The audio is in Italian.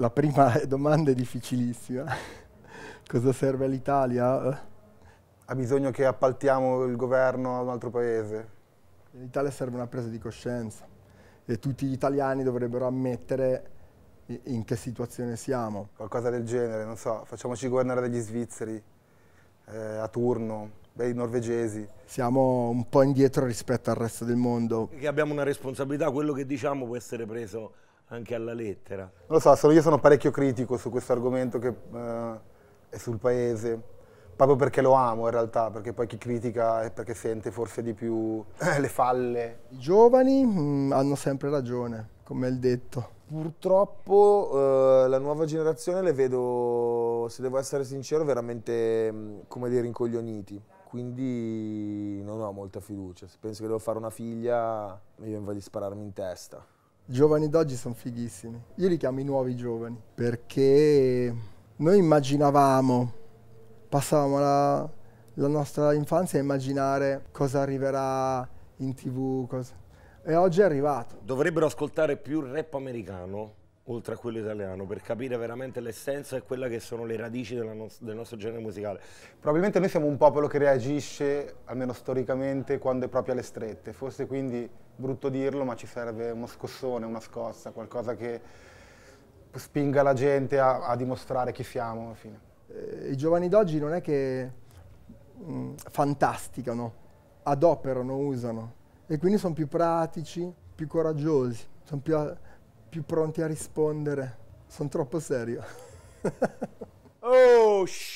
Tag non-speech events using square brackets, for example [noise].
la prima [laughs] domanda è difficilissima. Cosa serve all'Italia? Ha bisogno che appaltiamo il governo a un altro paese? In Italia serve una presa di coscienza e tutti gli italiani dovrebbero ammettere in che situazione siamo. Qualcosa del genere, non so, facciamoci governare dagli svizzeri eh, a turno, dai norvegesi. Siamo un po' indietro rispetto al resto del mondo. Che abbiamo una responsabilità, quello che diciamo può essere preso anche alla lettera. Non lo so, solo io sono parecchio critico su questo argomento che, eh, e sul paese, proprio perché lo amo in realtà, perché poi chi critica è perché sente forse di più eh, le falle. I giovani mh, mm, hanno sempre ragione, come il detto. Purtroppo eh, la nuova generazione le vedo, se devo essere sincero, veramente mm, come dei rincoglioniti quindi non ho molta fiducia. Se penso che devo fare una figlia, mi viene di spararmi in testa. I giovani d'oggi sono fighissimi. Io li chiamo i nuovi giovani perché noi immaginavamo, passavamo la, la nostra infanzia a immaginare cosa arriverà in tv, cosa... e oggi è arrivato. Dovrebbero ascoltare più rap americano oltre a quello italiano, per capire veramente l'essenza e quella che sono le radici no del nostro genere musicale. Probabilmente noi siamo un popolo che reagisce, almeno storicamente, quando è proprio alle strette. Forse quindi, brutto dirlo, ma ci serve uno scossone, una scossa, qualcosa che spinga la gente a, a dimostrare chi siamo. Alla fine. Eh, I giovani d'oggi non è che mh, mm, fantasticano, adoperano, usano e quindi sono più pratici, più coraggiosi, sono più più pronti a rispondere. Sono troppo serio. [laughs] oh, shit!